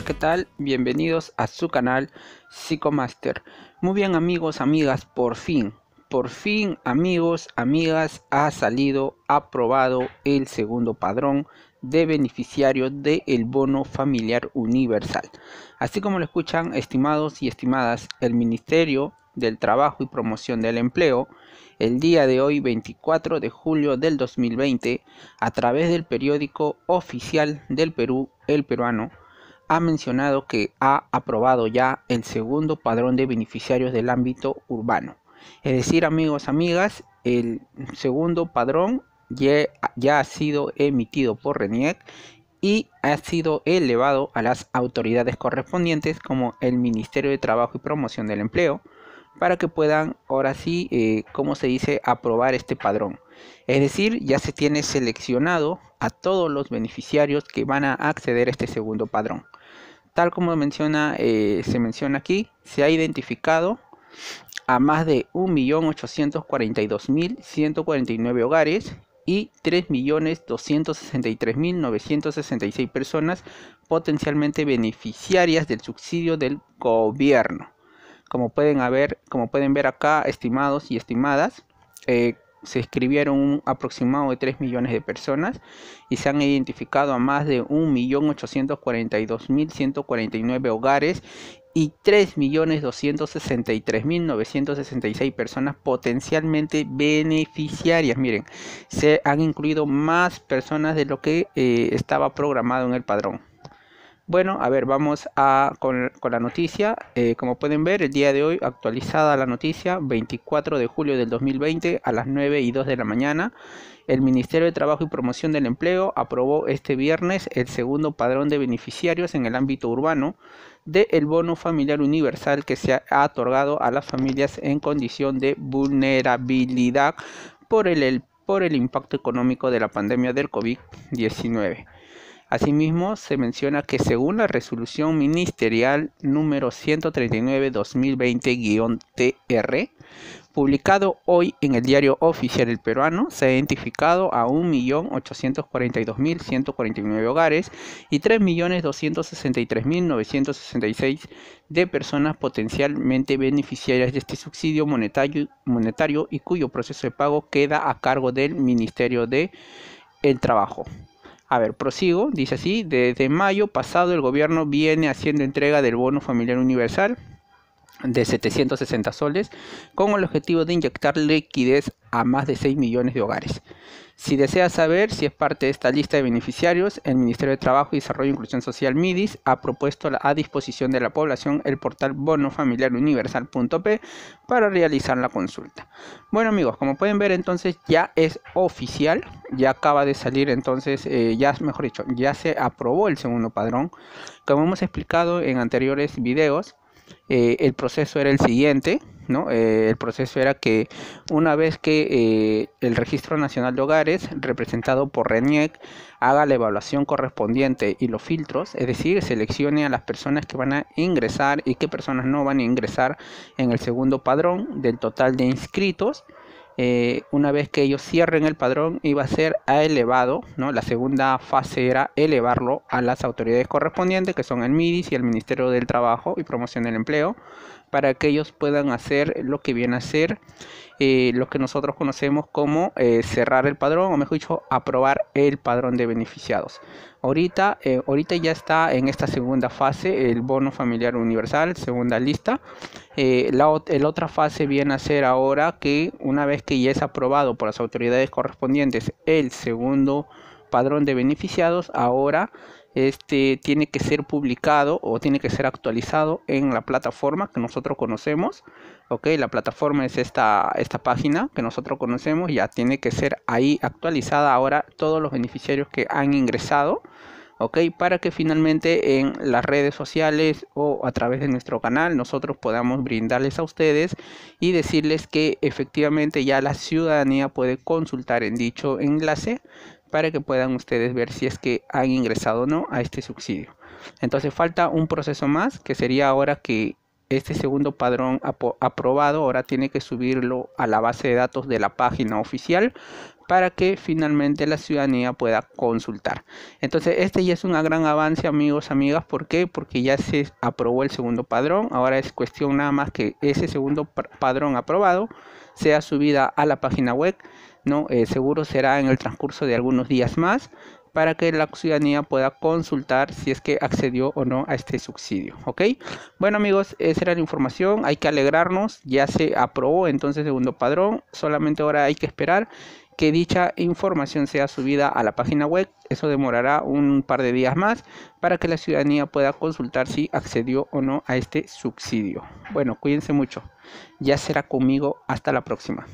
¿qué tal? Bienvenidos a su canal Psicomaster. Muy bien amigos, amigas, por fin, por fin amigos, amigas, ha salido aprobado el segundo padrón de beneficiarios del bono familiar universal. Así como lo escuchan, estimados y estimadas, el Ministerio del Trabajo y Promoción del Empleo, el día de hoy 24 de julio del 2020, a través del periódico oficial del Perú, El Peruano, ha mencionado que ha aprobado ya el segundo padrón de beneficiarios del ámbito urbano. Es decir, amigos, amigas, el segundo padrón ya, ha sido emitido por RENIEC y ha sido elevado a las autoridades correspondientes como el Ministerio de Trabajo y Promoción del Empleo para que puedan ahora sí, eh, como se dice, aprobar este padrón. Es decir, ya se tiene seleccionado a todos los beneficiarios que van a acceder a este segundo padrón tal como menciona, eh, se menciona aquí, se ha identificado a más de 1.842.149 hogares y 3.263.966 personas potencialmente beneficiarias del subsidio del gobierno. Como pueden, como pueden ver acá, estimados y estimadas, eh, se escribieron un aproximado de 3 millones de personas y se han identificado a más de 1.842.149 hogares y 3.263.966 personas potencialmente beneficiarias. Miren, se han incluido más personas de lo que eh, estaba programado en el padrón. Bueno, a ver, vamos a, con, la noticia. Eh, como pueden ver, el día de hoy actualizada la noticia, 24 de julio del 2020 a las 9 y 2 de la mañana, el Ministerio de Trabajo y Promoción del Empleo aprobó este viernes el segundo padrón de beneficiarios en el ámbito urbano del bono familiar universal que se ha otorgado a las familias en condición de vulnerabilidad por por el impacto económico de la pandemia del COVID-19. Asimismo, se menciona que según la resolución ministerial número 139-2020-TR, publicado hoy en el diario oficial El Peruano, se ha identificado a 1.842.149 hogares y 3.263.966 de personas potencialmente beneficiarias de este subsidio monetario, y cuyo proceso de pago queda a cargo del Ministerio de Trabajo. A ver, prosigo, dice así, desde mayo pasado el gobierno viene haciendo entrega del bono familiar universal de 760 soles con el objetivo de inyectar liquidez a más de 6 millones de hogares. Si desea saber si es parte de esta lista de beneficiarios, el Ministerio de Trabajo y Desarrollo e Inclusión Social MIDIS ha propuesto a disposición de la población el portal bonofamiliaruniversal.p para realizar la consulta. Bueno amigos, como pueden ver entonces ya es oficial, ya acaba de salir entonces, eh, ya mejor dicho, ya se aprobó el segundo padrón. Como hemos explicado en anteriores videos, eh, el proceso era el siguiente, ¿no? Eh, el proceso era que una vez que eh, el Registro Nacional de Hogares, representado por RENIEC, haga la evaluación correspondiente y los filtros, es decir, seleccione a las personas que van a ingresar y qué personas no van a ingresar en el segundo padrón del total de inscritos, eh, una vez que ellos cierren el padrón, iba a ser a elevado, La segunda fase era elevarlo a las autoridades correspondientes, que son el MIDIS y el Ministerio del Trabajo y Promoción del Empleo, para que ellos puedan hacer lo que viene a ser eh, lo que nosotros conocemos como eh, cerrar el padrón, o mejor dicho, aprobar el padrón de beneficiados ahorita, eh, ahorita ya está en esta segunda fase el bono familiar universal, segunda lista. Eh, la, otra fase viene a ser ahora que una vez que ya es aprobado por las autoridades correspondientes el segundo padrón de beneficiados ahora este tiene que ser publicado o tiene que ser actualizado en la plataforma que nosotros conocemos ok la plataforma es esta esta página que nosotros conocemos ya tiene que ser ahí actualizada ahora todos los beneficiarios que han ingresado ¿ok? Para que finalmente en las redes sociales o a través de nuestro canal nosotros podamos brindarles a ustedes y decirles que efectivamente ya la ciudadanía puede consultar en dicho enlace para que puedan ustedes ver si es que han ingresado o no a este subsidio. Entonces falta un proceso más que sería ahora que este segundo padrón aprobado ahora tiene que subirlo a la base de datos de la página oficial para que finalmente la ciudadanía pueda consultar. Entonces, este ya es un gran avance, amigos, amigas. ¿Por qué? Porque ya se aprobó el segundo padrón. Ahora es cuestión nada más que ese segundo padrón aprobado sea subida a la página web. ¿no? Eh, seguro será en el transcurso de algunos días más para que la ciudadanía pueda consultar si es que accedió o no a este subsidio. ¿Ok? Bueno amigos, esa era la información. Hay que alegrarnos. Ya se aprobó entonces segundo padrón. Solamente ahora hay que esperar que dicha información sea subida a la página web. Eso demorará un par de días más para que la ciudadanía pueda consultar si accedió o no a este subsidio. Bueno, cuídense mucho. Ya será conmigo. Hasta la próxima.